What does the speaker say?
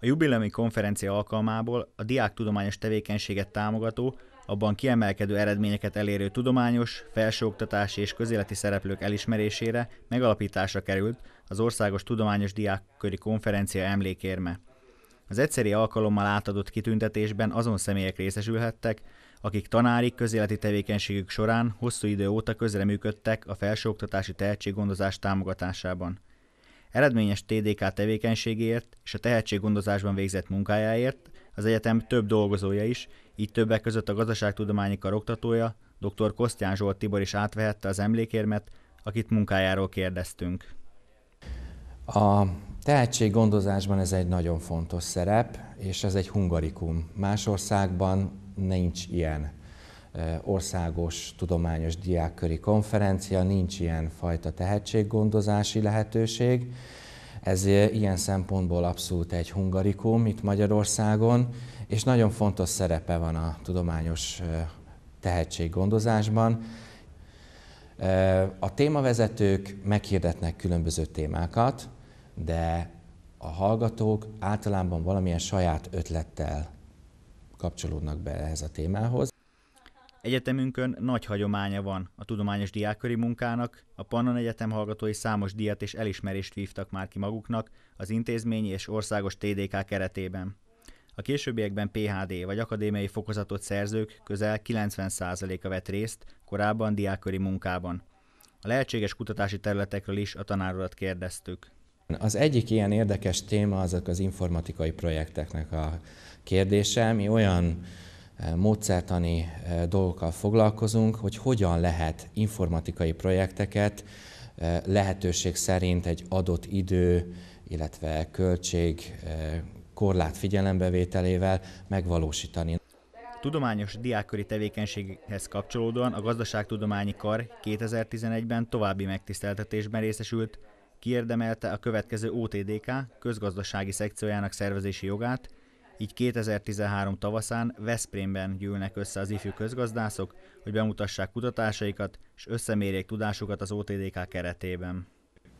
A jubileumi konferencia alkalmából a diák tudományos tevékenységet támogató, abban kiemelkedő eredményeket elérő tudományos, felsőoktatási és közéleti szereplők elismerésére megalapításra került az Országos Tudományos Diákköri Konferencia emlékérme. Az egyszeri alkalommal átadott kitüntetésben azon személyek részesülhettek, akik tanári közéleti tevékenységük során hosszú idő óta közreműködtek a felsőoktatási tehetséggondozás támogatásában. Eredményes TDK tevékenységéért és a tehetséggondozásban végzett munkájáért az egyetem több dolgozója is, így többek között a gazdaságtudományi kar oktatója, dr. Kosztján Zsolt Tibor is átvehette az emlékérmet, akit munkájáról kérdeztünk. A tehetséggondozásban ez egy nagyon fontos szerep, és ez egy hungarikum. Más országban nincs ilyen országos tudományos diákköri konferencia, nincs ilyen fajta tehetséggondozási lehetőség. Ez ilyen szempontból abszolút egy hungarikum itt Magyarországon, és nagyon fontos szerepe van a tudományos tehetséggondozásban. A témavezetők meghirdetnek különböző témákat, de a hallgatók általában valamilyen saját ötlettel kapcsolódnak be ehhez a témához. Egyetemünkön nagy hagyománya van a tudományos diákköri munkának, a Pannon Egyetem hallgatói számos díjat és elismerést vívtak már ki maguknak az intézményi és országos TDK keretében. A későbbiekben PHD vagy akadémiai fokozatot szerzők közel 90%-a vett részt korábban diákköri munkában. A lehetséges kutatási területekről is a tanárodat kérdeztük. Az egyik ilyen érdekes téma azok az informatikai projekteknek a kérdése, mi olyan Eh, módszertani eh, dolgokkal foglalkozunk, hogy hogyan lehet informatikai projekteket eh, lehetőség szerint egy adott idő, illetve költség korlát figyelembevételével megvalósítani. Tudományos diákköri tevékenységhez kapcsolódóan a Gazdaságtudományi Kar 2011-ben további megtiszteltetésben részesült, kiérdemelte a következő OTDK közgazdasági szekciójának szervezési jogát, így 2013 tavaszán Veszprémben gyűlnek össze az ifjú közgazdászok, hogy bemutassák kutatásaikat és összemérjék tudásukat az OTDK keretében.